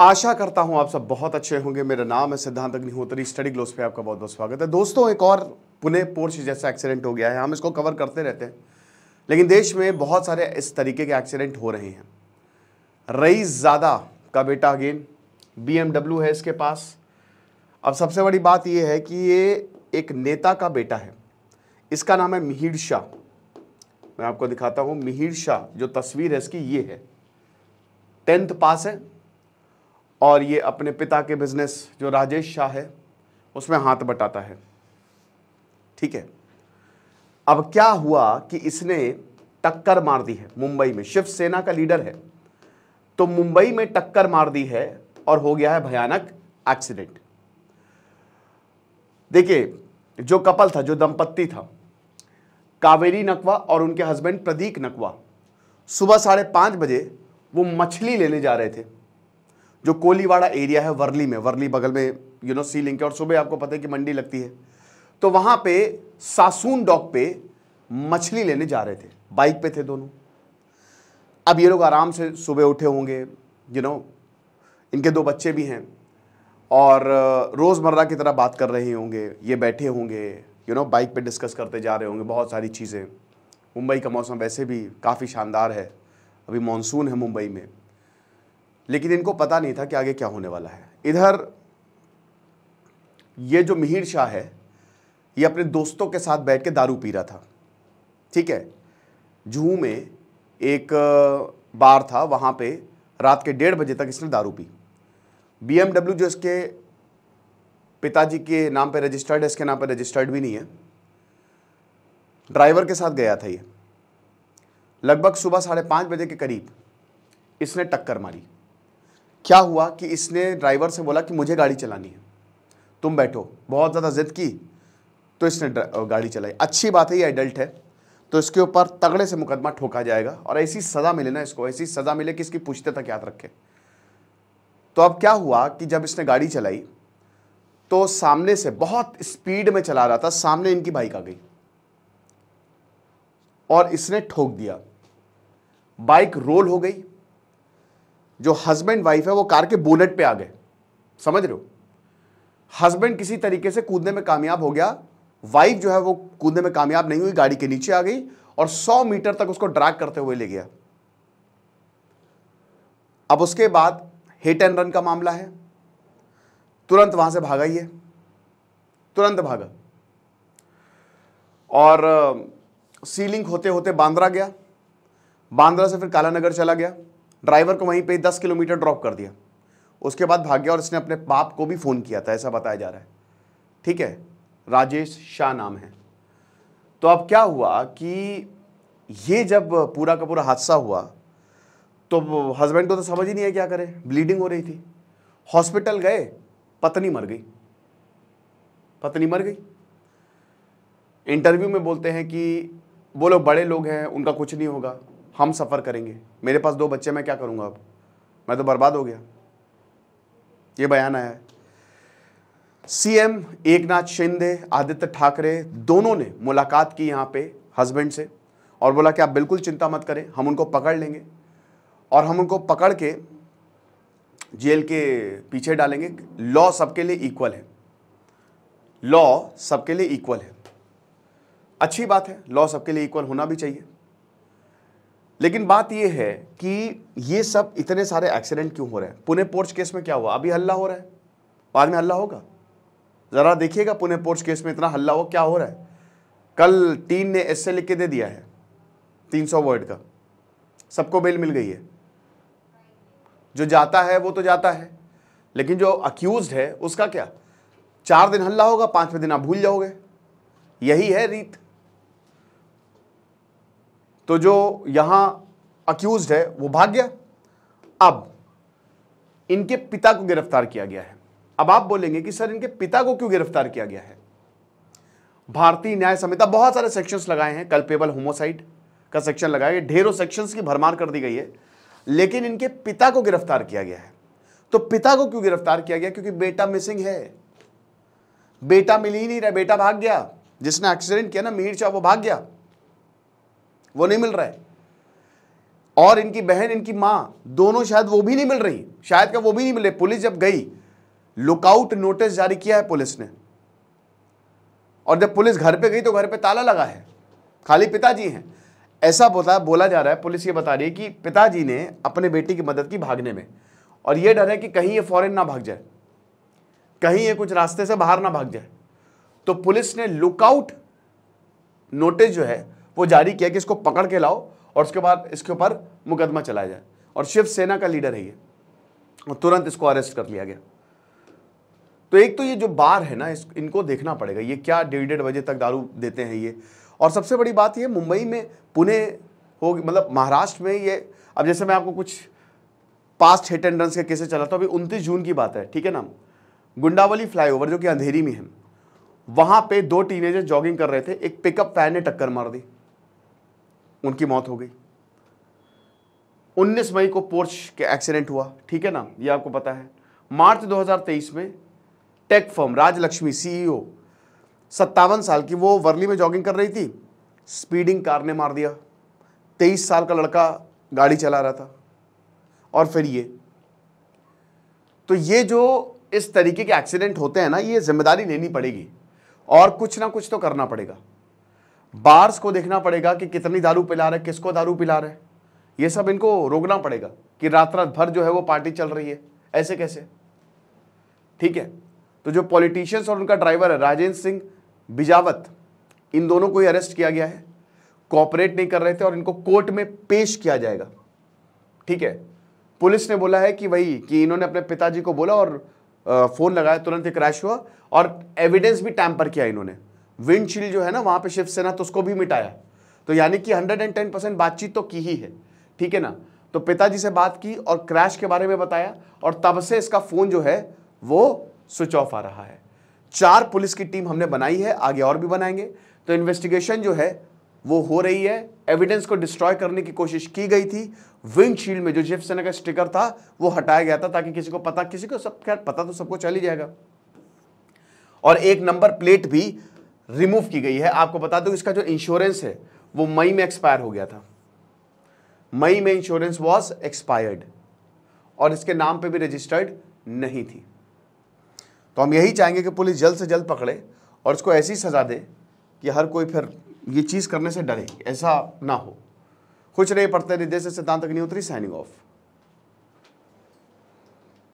आशा करता हूं आप सब बहुत अच्छे होंगे मेरा नाम है सिद्धांत अग्निहोत्री स्टडी ग्लोस पे आपका बहुत बहुत स्वागत है दोस्तों एक और पुणे पोर्च जैसा एक्सीडेंट हो गया है हम इसको कवर करते रहते हैं लेकिन देश में बहुत सारे इस तरीके के एक्सीडेंट हो रहे हैं रईस ज़्यादा का बेटा अगेन बी है इसके पास अब सबसे बड़ी बात यह है कि ये एक नेता का बेटा है इसका नाम है मिहिर शाह मैं आपको दिखाता हूँ मिहिर शाह जो तस्वीर है इसकी ये है टेंथ पास है और ये अपने पिता के बिजनेस जो राजेश शाह है उसमें हाथ बटाता है ठीक है अब क्या हुआ कि इसने टक्कर मार दी है मुंबई में शिवसेना का लीडर है तो मुंबई में टक्कर मार दी है और हो गया है भयानक एक्सीडेंट देखिए जो कपल था जो दंपत्ति था कावेरी नकवा और उनके हस्बैंड प्रदीक नकवा सुबह साढ़े पांच बजे वो मछली लेने जा रहे थे जो कोलीवाड़ा एरिया है वर्ली में वर्ली बगल में यू नो सी लिंक है और सुबह आपको पता है कि मंडी लगती है तो वहाँ पे सासून डॉक पे मछली लेने जा रहे थे बाइक पे थे दोनों अब ये लोग आराम से सुबह उठे होंगे यू नो इनके दो बच्चे भी हैं और रोज़मर्रा की तरह बात कर रहे होंगे ये बैठे होंगे यू नो बाइक पे डिस्कस करते जा रहे होंगे बहुत सारी चीज़ें मुंबई का मौसम वैसे भी काफ़ी शानदार है अभी मानसून है मुंबई में लेकिन इनको पता नहीं था कि आगे क्या होने वाला है इधर ये जो मिहिर शाह है ये अपने दोस्तों के साथ बैठ के दारू पी रहा था ठीक है जूहू में एक बार था वहाँ पे रात के डेढ़ बजे तक इसने दारू पी बी जो इसके पिताजी के नाम पे रजिस्टर्ड है इसके नाम पे रजिस्टर्ड भी नहीं है ड्राइवर के साथ गया था ये लगभग सुबह साढ़े पाँच बजे के करीब इसने टक्कर मारी क्या हुआ कि इसने ड्राइवर से बोला कि मुझे गाड़ी चलानी है तुम बैठो बहुत ज़्यादा ज़िद की तो इसने गाड़ी चलाई अच्छी बात है ये एडल्ट है तो इसके ऊपर तगड़े से मुकदमा ठोका जाएगा और ऐसी सज़ा मिले ना इसको ऐसी सज़ा मिले कि इसकी पूछते तक याद रखे तो अब क्या हुआ कि जब इसने गाड़ी चलाई तो सामने से बहुत स्पीड में चला रहा था सामने इनकी बाइक आ गई और इसने ठोक दिया बाइक रोल हो गई जो हस्बैंड वाइफ है वो कार के बोनेट पे आ गए समझ रहे हो हस्बैंड किसी तरीके से कूदने में कामयाब हो गया वाइफ जो है वो कूदने में कामयाब नहीं हुई गाड़ी के नीचे आ गई और 100 मीटर तक उसको ड्रैग करते हुए ले गया अब उसके बाद हिट एंड रन का मामला है तुरंत वहां से भागा ये तुरंत भागा और सीलिंग होते होते बांद्रा गया बांद्रा से फिर कालानगर चला गया ड्राइवर को वहीं पे दस किलोमीटर ड्रॉप कर दिया उसके बाद भाग गया और इसने अपने बाप को भी फ़ोन किया था ऐसा बताया जा रहा है ठीक है राजेश शाह नाम है तो अब क्या हुआ कि ये जब पूरा का पूरा हादसा हुआ तो हस्बैंड को तो समझ ही नहीं है क्या करें ब्लीडिंग हो रही थी हॉस्पिटल गए पत्नी मर गई पत्नी मर गई इंटरव्यू में बोलते हैं कि वो लोग बड़े लोग हैं उनका कुछ नहीं होगा हम सफ़र करेंगे मेरे पास दो बच्चे मैं क्या करूँगा अब मैं तो बर्बाद हो गया ये बयान आया है सीएम एकनाथ शिंदे आदित्य ठाकरे दोनों ने मुलाकात की यहाँ पे हस्बैंड से और बोला कि आप बिल्कुल चिंता मत करें हम उनको पकड़ लेंगे और हम उनको पकड़ के जेल के पीछे डालेंगे लॉ सबके लिए इक्वल है लॉ सबके लिए इक्वल है अच्छी बात है लॉ सबके लिए इक्वल होना भी चाहिए लेकिन बात यह है कि ये सब इतने सारे एक्सीडेंट क्यों हो रहे हैं पुणे पोर्च केस में क्या हुआ अभी हल्ला हो रहा है बाद में हल्ला होगा ज़रा देखिएगा पुणे पोर्च केस में इतना हल्ला हो क्या हो रहा है कल टीन ने एस लिख के दे दिया है 300 वर्ड का सबको बेल मिल गई है जो जाता है वो तो जाता है लेकिन जो अक्यूज है उसका क्या चार दिन हल्ला होगा पाँचवें दिन आप भूल जाओगे यही है रीत तो जो यहां अक्यूज है वो भाग गया अब इनके पिता को गिरफ्तार किया गया है अब आप बोलेंगे कि सर इनके पिता को क्यों गिरफ्तार किया गया है भारतीय न्याय संहिता बहुत सारे सेक्शंस लगाए हैं कल्पेबल होमोसाइड का सेक्शन लगाया गया ढेरों सेक्शंस की भरमार कर दी गई है लेकिन इनके पिता को गिरफ्तार किया गया है तो पिता को क्यों गिरफ्तार किया गया क्योंकि बेटा मिसिंग है बेटा मिल ही नहीं रहा बेटा भाग गया जिसने एक्सीडेंट किया ना मीर चाह वो भाग गया वो नहीं मिल रहा है और इनकी बहन इनकी माँ दोनों शायद वो भी नहीं मिल रही शायद क्या वो भी नहीं मिले पुलिस जब गई लुकआउट नोटिस जारी किया है पुलिस ने और जब पुलिस घर पे गई तो घर पे ताला लगा है खाली पिताजी हैं ऐसा बोला बोला जा रहा है पुलिस ये बता रही है कि पिताजी ने अपने बेटी की मदद की भागने में और ये डर है कि कहीं ये फॉरेन ना भाग जाए कहीं ये कुछ रास्ते से बाहर ना भाग जाए तो पुलिस ने लुकआउट नोटिस जो है वो जारी किया कि इसको पकड़ के लाओ और उसके बाद इसके ऊपर मुकदमा चलाया जाए और शिवसेना का लीडर है ये और तुरंत इसको अरेस्ट कर लिया गया तो एक तो ये जो बार है ना इस इनको देखना पड़ेगा ये क्या डेढ़ डेढ़ बजे तक दारू देते हैं ये और सबसे बड़ी बात ये मुंबई में पुणे हो मतलब महाराष्ट्र में ये अब जैसे मैं आपको कुछ पास्ट हिट एंड के केसेस चलाता हूँ अभी उनतीस जून की बात है ठीक है ना गुंडावली फ्लाईओवर जो कि अंधेरी में है वहाँ पे दो टीनेजर जॉगिंग कर रहे थे एक पिकअप पैन ने टक्कर मार दी उनकी मौत हो गई 19 मई को पोर्च के एक्सीडेंट हुआ ठीक है ना ये आपको पता है मार्च 2023 में tech firm Rajalakshmi CEO e सत्तावन साल की वो वर्ली में जॉगिंग कर रही थी स्पीडिंग कार ने मार दिया तेईस साल का लड़का गाड़ी चला रहा था और फिर ये तो ये जो इस तरीके के एक्सीडेंट होते हैं ना ये जिम्मेदारी लेनी पड़ेगी और कुछ ना कुछ तो करना पड़ेगा बार्स को देखना पड़ेगा कि कितनी दारू पिला रहे किसको दारू पिला रहे ये सब इनको रोकना पड़ेगा कि रात रात भर जो है वो पार्टी चल रही है ऐसे कैसे ठीक है तो जो पॉलिटिशियंस और उनका ड्राइवर है राजेंद्र सिंह बिजावत इन दोनों को ही अरेस्ट किया गया है कॉपरेट नहीं कर रहे थे और इनको कोर्ट में पेश किया जाएगा ठीक है पुलिस ने बोला है कि वही कि इन्होंने अपने पिताजी को बोला और फ़ोन लगाया तुरंत क्रैश हुआ और एविडेंस भी टैम्पर किया इन्होंने विंडशील्ड जो है ना वहां पे शिवसेना तो उसको भी मिटाया तो यानी कि 110 परसेंट बातचीत तो की ही है ठीक है ना तो पिताजी से बात की और क्रैश के बारे में बताया और तब से इसका फ़ोन जो है वो स्विच ऑफ आ रहा है चार पुलिस की टीम हमने बनाई है आगे और भी बनाएंगे तो इन्वेस्टिगेशन जो है वो हो रही है एविडेंस को डिस्ट्रॉय करने की कोशिश की गई थी विंडशील्ड में जो शिवसेना का स्टिकर था वो हटाया गया था ताकि किसी को पता किसी को सब खैर पता तो सबको चल ही जाएगा और एक नंबर प्लेट भी रिमूव की गई है आपको बता दूं इसका जो इंश्योरेंस है वो मई में एक्सपायर हो गया था मई में इंश्योरेंस वॉज एक्सपायर्ड और इसके नाम पे भी रजिस्टर्ड नहीं थी तो हम यही चाहेंगे कि पुलिस जल्द से जल्द पकड़े और इसको ऐसी सज़ा दे कि हर कोई फिर ये चीज़ करने से डरे ऐसा ना हो खुश रहे पढ़ते रहिए जैसे सिद्धांत अग्निहोत्री साइनिंग ऑफ